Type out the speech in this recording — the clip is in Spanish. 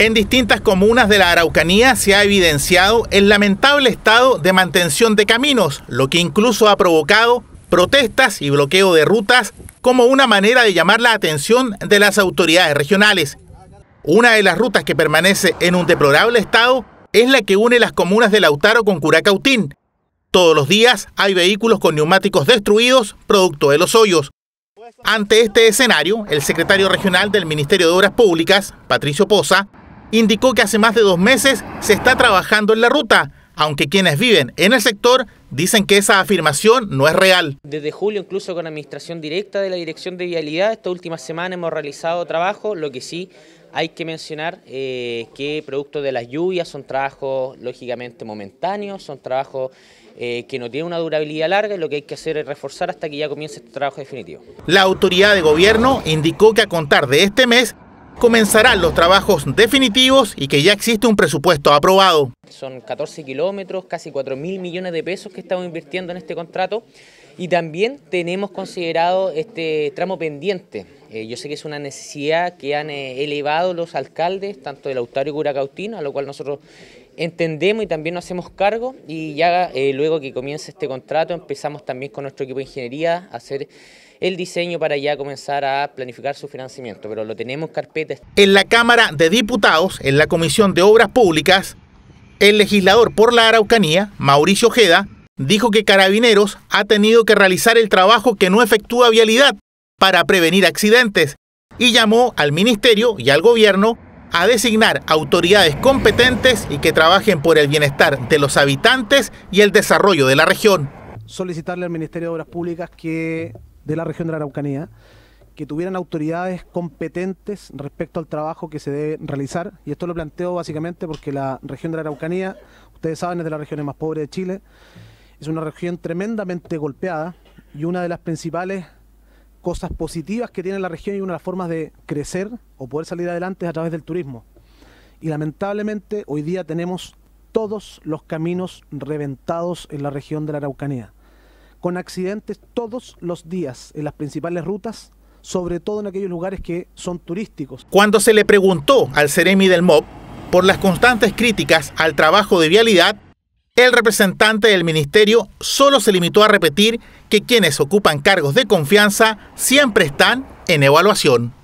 En distintas comunas de la Araucanía se ha evidenciado el lamentable estado de mantención de caminos, lo que incluso ha provocado protestas y bloqueo de rutas como una manera de llamar la atención de las autoridades regionales. Una de las rutas que permanece en un deplorable estado es la que une las comunas de Lautaro con Curacautín. Todos los días hay vehículos con neumáticos destruidos producto de los hoyos. Ante este escenario, el secretario regional del Ministerio de Obras Públicas, Patricio Poza, indicó que hace más de dos meses se está trabajando en la ruta, aunque quienes viven en el sector dicen que esa afirmación no es real. Desde julio, incluso con administración directa de la Dirección de Vialidad, esta última semana hemos realizado trabajo, lo que sí hay que mencionar eh, que producto de las lluvias son trabajos lógicamente momentáneos, son trabajos eh, que no tienen una durabilidad larga y lo que hay que hacer es reforzar hasta que ya comience este trabajo definitivo. La autoridad de gobierno indicó que a contar de este mes comenzarán los trabajos definitivos y que ya existe un presupuesto aprobado. Son 14 kilómetros, casi 4 mil millones de pesos que estamos invirtiendo en este contrato. Y también tenemos considerado este tramo pendiente. Eh, yo sé que es una necesidad que han eh, elevado los alcaldes, tanto del Autario y Curacautino, a lo cual nosotros entendemos y también nos hacemos cargo y ya eh, luego que comience este contrato empezamos también con nuestro equipo de ingeniería a hacer el diseño para ya comenzar a planificar su financiamiento, pero lo tenemos carpeta. En la Cámara de Diputados, en la Comisión de Obras Públicas, el legislador por la Araucanía, Mauricio Ojeda, dijo que Carabineros ha tenido que realizar el trabajo que no efectúa vialidad para prevenir accidentes y llamó al Ministerio y al Gobierno a designar autoridades competentes y que trabajen por el bienestar de los habitantes y el desarrollo de la región. Solicitarle al Ministerio de Obras Públicas que de la región de la Araucanía que tuvieran autoridades competentes respecto al trabajo que se debe realizar. Y esto lo planteo básicamente porque la región de la Araucanía, ustedes saben, es de las regiones más pobres de Chile. Es una región tremendamente golpeada y una de las principales cosas positivas que tiene la región y una de las formas de crecer o poder salir adelante es a través del turismo. Y lamentablemente hoy día tenemos todos los caminos reventados en la región de la Araucanía, con accidentes todos los días en las principales rutas, sobre todo en aquellos lugares que son turísticos. Cuando se le preguntó al Ceremi del MOB por las constantes críticas al trabajo de vialidad, el representante del ministerio solo se limitó a repetir que quienes ocupan cargos de confianza siempre están en evaluación.